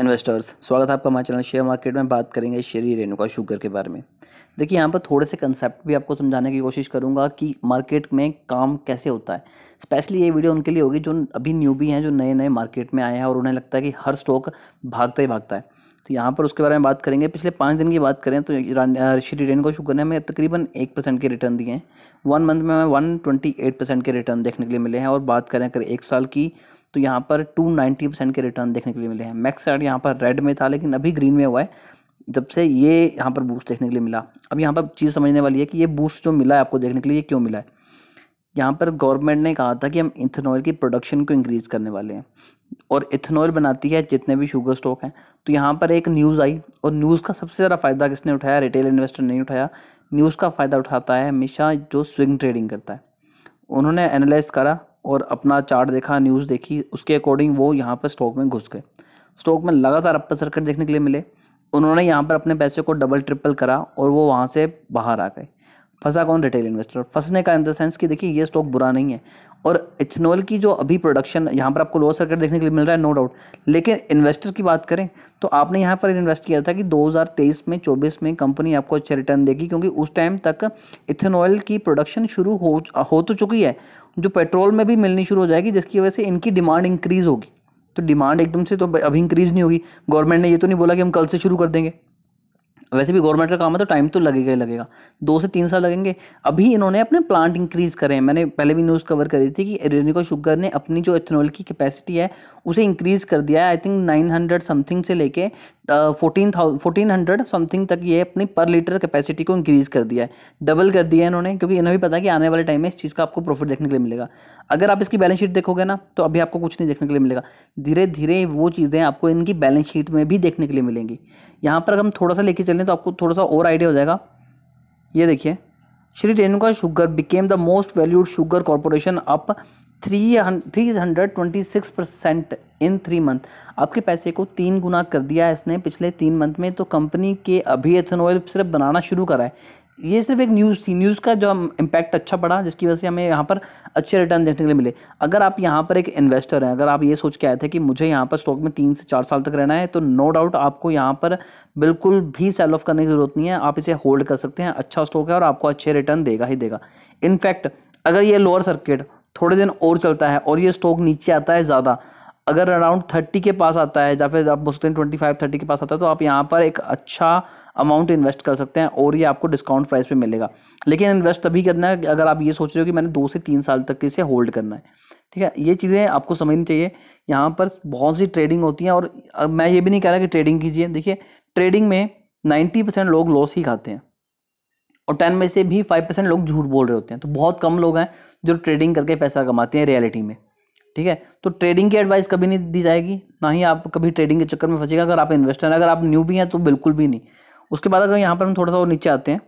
investors स्वागत है आपका हमारे चैनल शेयर मार्केट में बात करेंगे शेरी रेणुका शुगर के बारे में देखिए यहाँ पर थोड़े से कंसेप्ट भी आपको समझाने की कोशिश करूँगा कि मार्केट में काम कैसे होता है स्पेशली ये वीडियो उनके लिए होगी जो अभी न्यू हैं जो नए नए मार्केट में आए हैं और उन्हें लगता है कि हर स्टॉक भागता ही भागता है तो यहाँ पर उसके बारे में बात करेंगे पिछले पाँच दिन की बात करें तो श्री रेणुका शुगर ने हमें तकरीबन एक परसेंट के रिटर्न दिए हैं वन मंथ में हमें वन ट्वेंटी एट परसेंट के रिटर्न देखने के लिए मिले हैं और बात करें अगर एक साल की तो यहाँ पर टू नाइन्टी परसेंट के रिटर्न देखने के लिए मिले हैं मैक्स एड यहाँ पर रेड में था लेकिन अभी ग्रीन में हुआ है जब से ये यहाँ पर बूस्ट देखने के लिए मिला अब यहाँ पर चीज़ समझने वाली है कि ये बूस्ट जो मिला है आपको देखने के लिए ये क्यों मिला है यहाँ पर गवर्नमेंट ने कहा था कि हम इथेनॉल की प्रोडक्शन को इंक्रीज़ करने वाले हैं और इथेनॉल बनाती है जितने भी शुगर स्टॉक हैं तो यहाँ पर एक न्यूज़ आई और न्यूज़ का सबसे ज़्यादा फ़ायदा किसने उठाया रिटेल इन्वेस्टर नहीं उठाया न्यूज़ का फ़ायदा उठाता है हमेशा जो स्विंग ट्रेडिंग करता है उन्होंने एनालाइज करा और अपना चार्ट देखा न्यूज़ देखी उसके अकॉर्डिंग वो यहाँ पर स्टॉक में घुस गए स्टॉक में लगातार अपर सर्किट देखने के लिए मिले उन्होंने यहाँ पर अपने पैसे को डबल ट्रिपल करा और वो वहाँ से बाहर आ गए फंसा कौन रिटेल इन्वेस्टर फंसने का इन द सेंस कि देखिए ये स्टॉक बुरा नहीं है और इथेनॉल की जो अभी प्रोडक्शन यहाँ पर आपको लोअर सर्किट देखने के लिए मिल रहा है नो डाउट लेकिन इन्वेस्टर की बात करें तो आपने यहाँ पर इन्वेस्ट किया था कि 2023 में 24 में कंपनी आपको अच्छे रिटर्न देगी क्योंकि उस टाइम तक इथेनॉल की प्रोडक्शन शुरू हो हो तो चुकी है जो पेट्रोल में भी मिलनी शुरू हो जाएगी जिसकी वजह से इनकी डिमांड इंक्रीज़ होगी तो डिमांड एकदम से तो अभी इंक्रीज़ नहीं होगी गवर्नमेंट ने ये तो नहीं बोला कि हम कल से शुरू कर देंगे वैसे भी गवर्नमेंट का काम है तो टाइम तो लगेगा ही लगेगा दो से तीन साल लगेंगे अभी इन्होंने अपने प्लांट इंक्रीज़ करे हैं मैंने पहले भी न्यूज़ कवर करी थी कि रेनिको शुगर ने अपनी जो इथेनॉल की कैपेसिटी है उसे इंक्रीज़ कर दिया है I think nine hundred something से लेके fourteen thousand fourteen hundred something तक ये अपनी पर लीटर कैपेसिटी को इंक्रीज़ कर दिया है डबल कर दिया है इन्होंने क्योंकि इन्हें भी पता है कि आने वाले टाइम में इस चीज़ का आपको प्रॉफिट देखने के लिए मिलेगा अगर आप इसकी बैलेंस शीट देखोगे ना तो अभी आपको कुछ नहीं देखने के लिए मिलेगा धीरे धीरे वो चीज़ें आपको इनकी बैलेंस शीट में भी देखने के लिए मिलेंगी यहाँ पर अगर हम थोड़ा सा लेके चलें तो आपको थोड़ा सा और आइडिया हो जाएगा ये देखिए Shri Renuka sugar became the most valued sugar corporation up three three hundred twenty six percent in three month आपके पैसे को तीन गुना कर दिया है इसने पिछले तीन मंथ में तो कंपनी के अभी एथेनॉल सिर्फ बनाना शुरू करा है ये सिर्फ एक न्यूज़ थी न्यूज़ का जो इम्पैक्ट अच्छा पड़ा जिसकी वजह से हमें यहाँ पर अच्छे रिटर्न देखने के लिए मिले अगर आप यहाँ पर एक इन्वेस्टर हैं अगर आप ये सोच के आए थे कि मुझे यहाँ पर स्टॉक में तीन से चार साल तक रहना है तो नो डाउट आपको यहाँ पर बिल्कुल भी सेल ऑफ करने की ज़रूरत नहीं है आप इसे होल्ड कर सकते हैं अच्छा स्टॉक है और आपको अच्छे रिटर्न देगा ही देगा इनफैक्ट अगर ये लोअर सर्किट थोड़े दिन और चलता है और ये स्टॉक नीचे आता है ज़्यादा अगर अराउंड थर्टी के पास आता है या फिर आप हैं ट्वेंटी फाइव थर्टी के पास आता है तो आप यहाँ पर एक अच्छा अमाउंट इन्वेस्ट कर सकते हैं और ये आपको डिस्काउंट प्राइस पे मिलेगा लेकिन इन्वेस्ट तभी करना है अगर आप ये सोच रहे हो कि मैंने दो से तीन साल तक इसे होल्ड करना है ठीक है ये चीज़ें आपको समझनी चाहिए यहाँ पर बहुत सी ट्रेडिंग होती हैं और मैं ये भी नहीं कह रहा कि ट्रेडिंग कीजिए देखिए ट्रेडिंग में नाइन्टी परसेंट लोग लॉस ही खाते हैं और टेन में से भी फाइव परसेंट लोग झूठ बोल रहे होते हैं तो बहुत कम लोग हैं जो ट्रेडिंग करके पैसा कमाते हैं रियलिटी में ठीक है तो ट्रेडिंग की एडवाइस कभी नहीं दी जाएगी ना ही आप कभी ट्रेडिंग के चक्कर में फंसेगा अगर आप इन्वेस्टर हैं अगर आप न्यू भी हैं तो बिल्कुल भी नहीं उसके बाद अगर यहाँ पर हम थोड़ा सा और नीचे आते हैं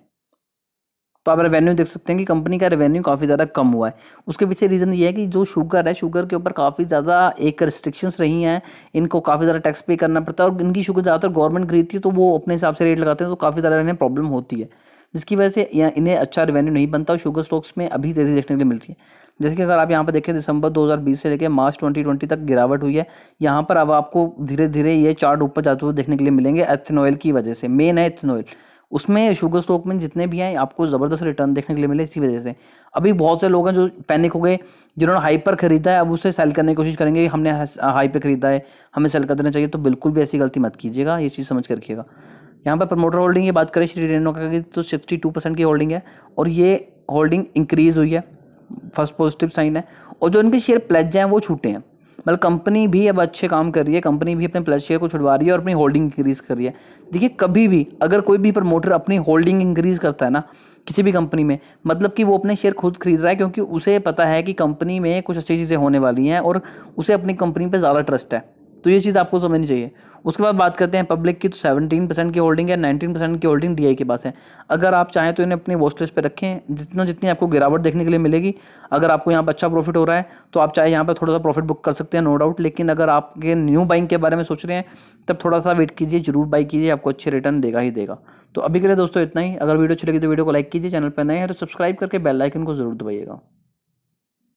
तो आप रेवेन्यू देख सकते हैं कि कंपनी का रेवेन्यू काफ़ी ज़्यादा कम हुआ है उसके पीछे रीज़न ये है कि जो शुगर है शुगर के ऊपर काफ़ी ज़्यादा एक रिस्ट्रिक्शंस रही हैं इनको काफ़ी ज़्यादा टैक्स पे करना पड़ता है और इनकी शुगर ज़्यादातर गवर्नमेंट खरीदती है तो वो अपने हिसाब से रेट लगाते हैं तो काफ़ी ज़्यादा इन्हें प्रॉब्लम होती है जिसकी वजह से इन्हें अच्छा रेवेन्यू नहीं बनता और शुगर स्टॉक्स में अभी तेज़ी देखने के लिए मिलती है जैसे कि अगर आप यहाँ पर देखें दिसंबर 2020 से लेकर मार्च 2020 तक गिरावट हुई है यहाँ पर अब आपको धीरे धीरे ये चार्ट ऊपर जाते हुए देखने के लिए मिलेंगे एथेनॉयल की वजह से मेन है एथेनॉयल उसमें शुगर स्टॉक में जितने भी हैं आपको ज़बरदस्त रिटर्न देखने के लिए मिले इसी वजह से अभी बहुत से लोग हैं जो पैनिक हो गए जिन्होंने हाई पर खरीदा है अब उसे सेल करने की कोशिश करेंगे हमने हाई पर खरीदा है हमें सेल कर देना चाहिए तो बिल्कुल भी ऐसी गलती मत कीजिएगा ये चीज़ समझ कर रखिएगा यहाँ पर प्रमोटर होल्डिंग की बात करें श्री रेणुका की तो सिक्सटी टू परसेंट की होल्डिंग है और ये होल्डिंग इंक्रीज़ हुई है फर्स्ट पॉजिटिव साइन है और जो इनके शेयर प्लेज हैं वो छूटे हैं मतलब कंपनी भी अब अच्छे काम कर रही है कंपनी भी अपने प्लस शेयर को छुड़वा रही है और अपनी होल्डिंग इंक्रीज़ कर रही है देखिए कभी भी अगर कोई भी प्रमोटर अपनी होल्डिंग इंक्रीज़ करता है ना किसी भी कंपनी में मतलब कि वो अपने शेयर खुद खरीद रहा है क्योंकि उसे पता है कि कंपनी में कुछ अच्छी चीज़ें होने वाली हैं और उसे अपनी कंपनी पर ज़्यादा ट्रस्ट है तो ये चीज़ आपको समझनी चाहिए उसके बाद बात करते हैं पब्लिक की तो सेवनटीन परसेंट की होल्डिंग है नाइनटीन परसेंट की होल्डिंग डी के पास है अगर आप चाहें तो इन्हें अपनी वॉचलिस्ट पर रखें जितना जितनी आपको गिरावट देखने के लिए मिलेगी अगर आपको यहाँ पर अच्छा प्रॉफिट हो रहा है तो आप चाहे यहाँ पर थोड़ा सा प्रॉफिट बुक कर सकते हैं नो डाउट लेकिन अगर आपके न्यू बाइंग के बारे में सोच रहे हैं तब थोड़ा सा वेट कीजिए जरूर बाई कीजिए आपको अच्छे रिटर्न देगा ही देगा तो अभी के लिए दोस्तों इतना ही अगर वीडियो अच्छी लगी तो वीडियो को लाइक कीजिए चैनल पर नए हैं तो सब्सक्राइब करके बेल आइकन को जरूर दबाइएगा